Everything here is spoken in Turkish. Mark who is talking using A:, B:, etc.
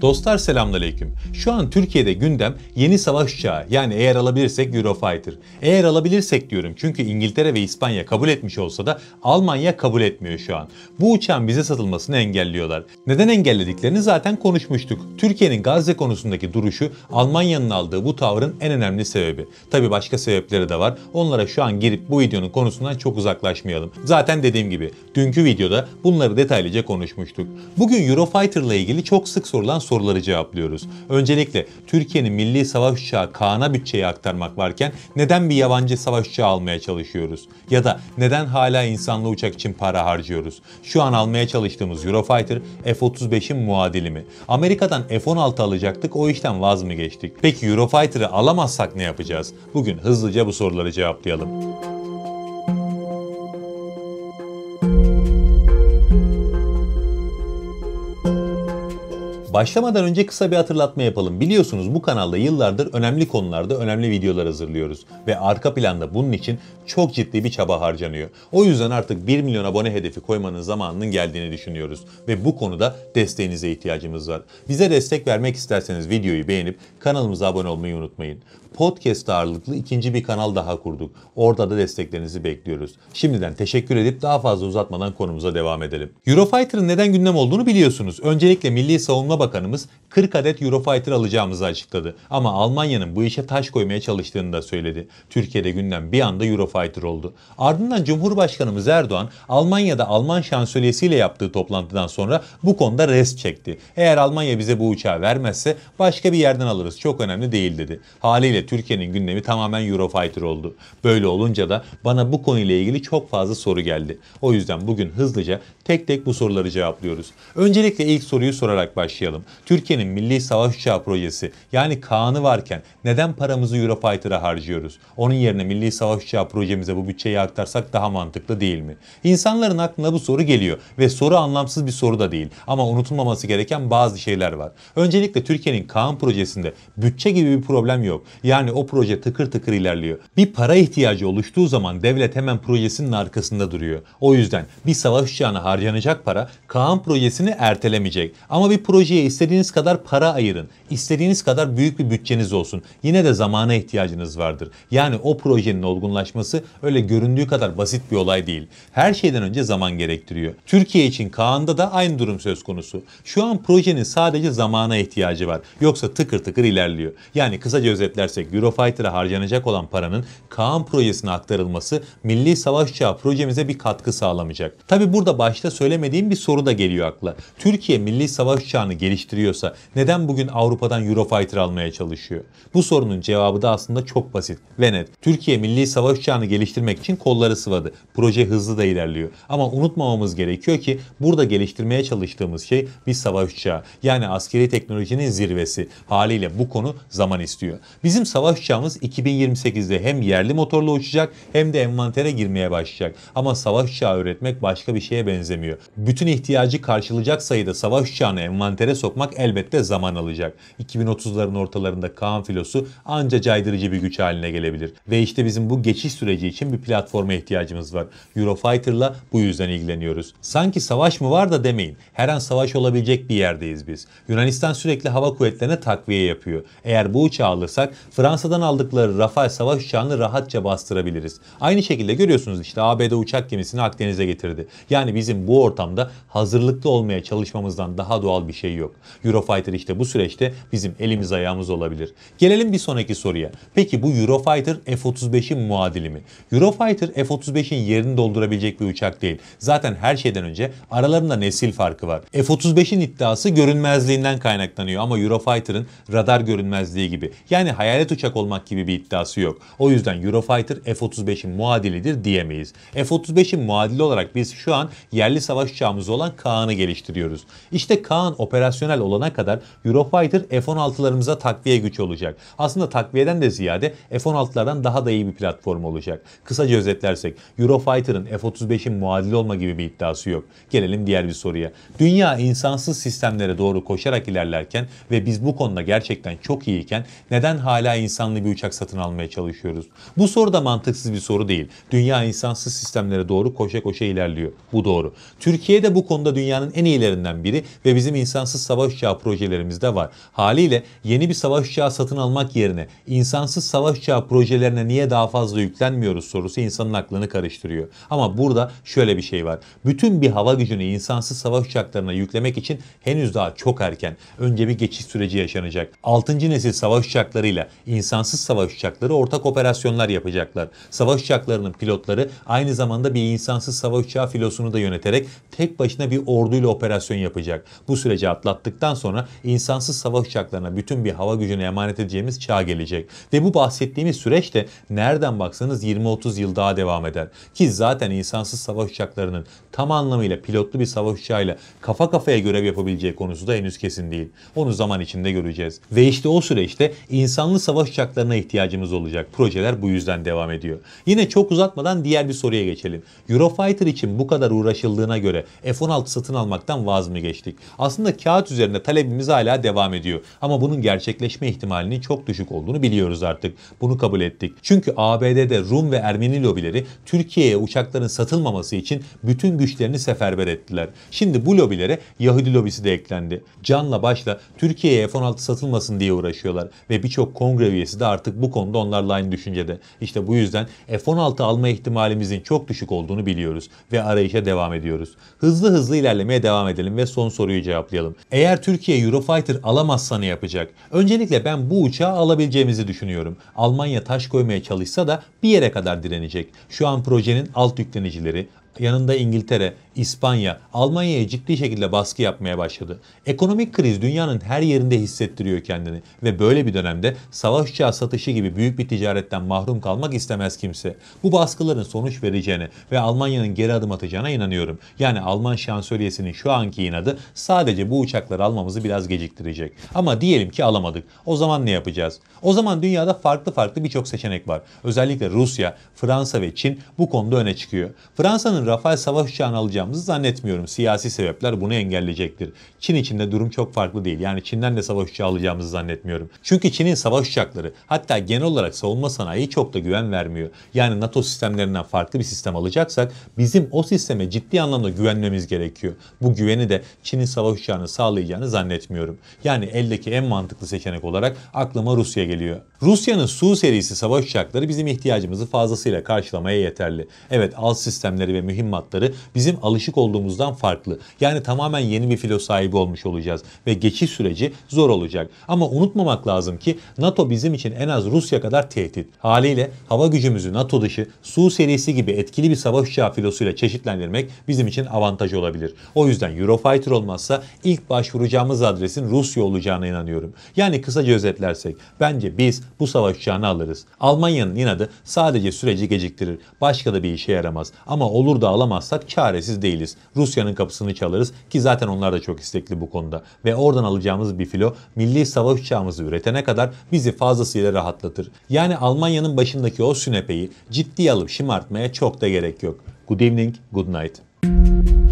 A: Dostlar selamünaleyküm. Şu an Türkiye'de gündem yeni savaş uçağı yani eğer alabilirsek Eurofighter. Eğer alabilirsek diyorum çünkü İngiltere ve İspanya kabul etmiş olsa da Almanya kabul etmiyor şu an. Bu uçağın bize satılmasını engelliyorlar. Neden engellediklerini zaten konuşmuştuk. Türkiye'nin Gazze konusundaki duruşu Almanya'nın aldığı bu tavrın en önemli sebebi. Tabi başka sebepleri de var. Onlara şu an girip bu videonun konusundan çok uzaklaşmayalım. Zaten dediğim gibi dünkü videoda bunları detaylıca konuşmuştuk. Bugün Eurofighter ile ilgili çok sık sorulan soruları cevaplıyoruz. Öncelikle Türkiye'nin milli savaş uçağı Kaan'a bütçeyi aktarmak varken neden bir yabancı savaş uçağı almaya çalışıyoruz? Ya da neden hala insanlı uçak için para harcıyoruz? Şu an almaya çalıştığımız Eurofighter F-35'in muadili mi? Amerika'dan F-16 alacaktık o işten vaz mı geçtik? Peki Eurofighter'ı alamazsak ne yapacağız? Bugün hızlıca bu soruları cevaplayalım. Başlamadan önce kısa bir hatırlatma yapalım. Biliyorsunuz bu kanalda yıllardır önemli konularda önemli videolar hazırlıyoruz ve arka planda bunun için çok ciddi bir çaba harcanıyor. O yüzden artık 1 milyon abone hedefi koymanın zamanının geldiğini düşünüyoruz ve bu konuda desteğinize ihtiyacımız var. Bize destek vermek isterseniz videoyu beğenip kanalımıza abone olmayı unutmayın. Podcast ağırlıklı ikinci bir kanal daha kurduk. Orada da desteklerinizi bekliyoruz. Şimdiden teşekkür edip daha fazla uzatmadan konumuza devam edelim. Eurofighter'ın neden gündem olduğunu biliyorsunuz. Öncelikle Milli Savunma Bakanımız 40 adet Eurofighter alacağımızı açıkladı. Ama Almanya'nın bu işe taş koymaya çalıştığını da söyledi. Türkiye'de gündem bir anda Eurofighter oldu. Ardından Cumhurbaşkanımız Erdoğan Almanya'da Alman şansölyesiyle yaptığı toplantıdan sonra bu konuda rest çekti. Eğer Almanya bize bu uçağı vermezse başka bir yerden alırız çok önemli değil dedi. Haliyle Türkiye'nin gündemi tamamen Eurofighter oldu. Böyle olunca da bana bu konuyla ilgili çok fazla soru geldi. O yüzden bugün hızlıca tek tek bu soruları cevaplıyoruz. Öncelikle ilk soruyu sorarak başlayalım sormayalım. Türkiye'nin milli savaş uçağı projesi yani Kaan'ı varken neden paramızı Eurofighter'a harcıyoruz? Onun yerine milli savaş uçağı projemize bu bütçeyi aktarsak daha mantıklı değil mi? İnsanların aklına bu soru geliyor ve soru anlamsız bir soru da değil ama unutulmaması gereken bazı şeyler var. Öncelikle Türkiye'nin Kaan projesinde bütçe gibi bir problem yok. Yani o proje tıkır tıkır ilerliyor. Bir para ihtiyacı oluştuğu zaman devlet hemen projesinin arkasında duruyor. O yüzden bir savaş uçağına harcanacak para Kaan projesini ertelemeyecek. Ama bir projeye Türkiye'ye istediğiniz kadar para ayırın. İstediğiniz kadar büyük bir bütçeniz olsun. Yine de zamana ihtiyacınız vardır. Yani o projenin olgunlaşması öyle göründüğü kadar basit bir olay değil. Her şeyden önce zaman gerektiriyor. Türkiye için Kaan'da da aynı durum söz konusu. Şu an projenin sadece zamana ihtiyacı var. Yoksa tıkır tıkır ilerliyor. Yani kısaca özetlersek Eurofighter'a harcanacak olan paranın Kaan projesine aktarılması milli savaş uçağı projemize bir katkı sağlamayacak. Tabi burada başta söylemediğim bir soru da geliyor akla. Türkiye milli savaş uçağını geliştirmek geliştiriyorsa neden bugün Avrupa'dan Eurofighter almaya çalışıyor? Bu sorunun cevabı da aslında çok basit ve net. Türkiye milli savaş uçağını geliştirmek için kolları sıvadı. Proje hızlı da ilerliyor. Ama unutmamamız gerekiyor ki burada geliştirmeye çalıştığımız şey bir savaş uçağı. Yani askeri teknolojinin zirvesi. Haliyle bu konu zaman istiyor. Bizim savaş uçağımız 2028'de hem yerli motorla uçacak hem de envantere girmeye başlayacak. Ama savaş uçağı üretmek başka bir şeye benzemiyor. Bütün ihtiyacı karşılayacak sayıda savaş uçağını envantere sokmak elbette zaman alacak. 2030'ların ortalarında Kaan filosu anca caydırıcı bir güç haline gelebilir. Ve işte bizim bu geçiş süreci için bir platforma ihtiyacımız var. Eurofighter'la bu yüzden ilgileniyoruz. Sanki savaş mı var da demeyin. Her an savaş olabilecek bir yerdeyiz biz. Yunanistan sürekli hava kuvvetlerine takviye yapıyor. Eğer bu uçağı alırsak Fransa'dan aldıkları Rafale savaş uçağını rahatça bastırabiliriz. Aynı şekilde görüyorsunuz işte ABD uçak gemisini Akdeniz'e getirdi. Yani bizim bu ortamda hazırlıklı olmaya çalışmamızdan daha doğal bir şey yok yok. Eurofighter işte bu süreçte bizim elimiz ayağımız olabilir. Gelelim bir sonraki soruya. Peki bu Eurofighter F-35'in muadili mi? Eurofighter F-35'in yerini doldurabilecek bir uçak değil. Zaten her şeyden önce aralarında nesil farkı var. F-35'in iddiası görünmezliğinden kaynaklanıyor ama Eurofighter'ın radar görünmezliği gibi. Yani hayalet uçak olmak gibi bir iddiası yok. O yüzden Eurofighter F-35'in muadilidir diyemeyiz. F-35'in muadili olarak biz şu an yerli savaş uçağımız olan Kaan'ı geliştiriyoruz. İşte Kaan operasyon operasyonel olana kadar Eurofighter F-16'larımıza takviye güç olacak. Aslında takviyeden de ziyade F-16'lardan daha da iyi bir platform olacak. Kısaca özetlersek Eurofighter'ın F-35'in muadili olma gibi bir iddiası yok. Gelelim diğer bir soruya. Dünya insansız sistemlere doğru koşarak ilerlerken ve biz bu konuda gerçekten çok iyiyken neden hala insanlı bir uçak satın almaya çalışıyoruz? Bu soru da mantıksız bir soru değil. Dünya insansız sistemlere doğru koşa koşa ilerliyor. Bu doğru. Türkiye de bu konuda dünyanın en iyilerinden biri ve bizim insansız insansız savaş uçağı projelerimiz de var. Haliyle yeni bir savaş uçağı satın almak yerine insansız savaş uçağı projelerine niye daha fazla yüklenmiyoruz sorusu insanın aklını karıştırıyor. Ama burada şöyle bir şey var. Bütün bir hava gücünü insansız savaş uçaklarına yüklemek için henüz daha çok erken. Önce bir geçiş süreci yaşanacak. 6. nesil savaş uçaklarıyla insansız savaş uçakları ortak operasyonlar yapacaklar. Savaş uçaklarının pilotları aynı zamanda bir insansız savaş uçağı filosunu da yöneterek tek başına bir orduyla operasyon yapacak. Bu sürece atlatmak atlattıktan sonra insansız savaş uçaklarına bütün bir hava gücünü emanet edeceğimiz çağ gelecek. Ve bu bahsettiğimiz süreç de nereden baksanız 20-30 yıl daha devam eder. Ki zaten insansız savaş uçaklarının tam anlamıyla pilotlu bir savaş uçağıyla kafa kafaya görev yapabileceği konusu da henüz kesin değil. Onu zaman içinde göreceğiz. Ve işte o süreçte insanlı savaş uçaklarına ihtiyacımız olacak. Projeler bu yüzden devam ediyor. Yine çok uzatmadan diğer bir soruya geçelim. Eurofighter için bu kadar uğraşıldığına göre F-16 satın almaktan vaz mı geçtik? Aslında kağıt saat üzerinde talebimiz hala devam ediyor. Ama bunun gerçekleşme ihtimalinin çok düşük olduğunu biliyoruz artık. Bunu kabul ettik. Çünkü ABD'de Rum ve Ermeni lobileri Türkiye'ye uçakların satılmaması için bütün güçlerini seferber ettiler. Şimdi bu lobilere Yahudi lobisi de eklendi. Canla başla Türkiye'ye F-16 satılmasın diye uğraşıyorlar ve birçok kongre üyesi de artık bu konuda onlarla aynı düşüncede. İşte bu yüzden F-16 alma ihtimalimizin çok düşük olduğunu biliyoruz ve arayışa devam ediyoruz. Hızlı hızlı ilerlemeye devam edelim ve son soruyu cevaplayalım. Eğer Türkiye Eurofighter alamazsa ne yapacak? Öncelikle ben bu uçağı alabileceğimizi düşünüyorum. Almanya taş koymaya çalışsa da bir yere kadar direnecek. Şu an projenin alt yüklenicileri yanında İngiltere, İspanya, Almanya'ya ciddi şekilde baskı yapmaya başladı. Ekonomik kriz dünyanın her yerinde hissettiriyor kendini ve böyle bir dönemde savaş uçağı satışı gibi büyük bir ticaretten mahrum kalmak istemez kimse. Bu baskıların sonuç vereceğine ve Almanya'nın geri adım atacağına inanıyorum. Yani Alman şansölyesinin şu anki inadı sadece bu uçakları almamızı biraz geciktirecek. Ama diyelim ki alamadık. O zaman ne yapacağız? O zaman dünyada farklı farklı birçok seçenek var. Özellikle Rusya, Fransa ve Çin bu konuda öne çıkıyor. Fransa'nın Rafael savaş uçağını alacağımızı zannetmiyorum. Siyasi sebepler bunu engelleyecektir. Çin içinde durum çok farklı değil. Yani Çin'den de savaş uçağı alacağımızı zannetmiyorum. Çünkü Çin'in savaş uçakları hatta genel olarak savunma sanayi çok da güven vermiyor. Yani NATO sistemlerinden farklı bir sistem alacaksak bizim o sisteme ciddi anlamda güvenmemiz gerekiyor. Bu güveni de Çin'in savaş uçağını sağlayacağını zannetmiyorum. Yani eldeki en mantıklı seçenek olarak aklıma Rusya geliyor. Rusya'nın Su serisi savaş uçakları bizim ihtiyacımızı fazlasıyla karşılamaya yeterli. Evet alt sistemleri ve mühimmatları bizim alışık olduğumuzdan farklı. Yani tamamen yeni bir filo sahibi olmuş olacağız ve geçiş süreci zor olacak. Ama unutmamak lazım ki NATO bizim için en az Rusya kadar tehdit. Haliyle hava gücümüzü NATO dışı Su serisi gibi etkili bir savaş uçağı filosuyla çeşitlendirmek bizim için avantaj olabilir. O yüzden Eurofighter olmazsa ilk başvuracağımız adresin Rusya olacağına inanıyorum. Yani kısaca özetlersek bence biz bu savaş uçağını alırız. Almanya'nın inadı sadece süreci geciktirir. Başka da bir işe yaramaz. Ama olur da alamazsak çaresiz değiliz. Rusya'nın kapısını çalarız ki zaten onlar da çok istekli bu konuda. Ve oradan alacağımız bir filo milli savaş uçağımızı üretene kadar bizi fazlasıyla rahatlatır. Yani Almanya'nın başındaki o sünepeyi ciddi alıp şımartmaya çok da gerek yok. Good evening, good night.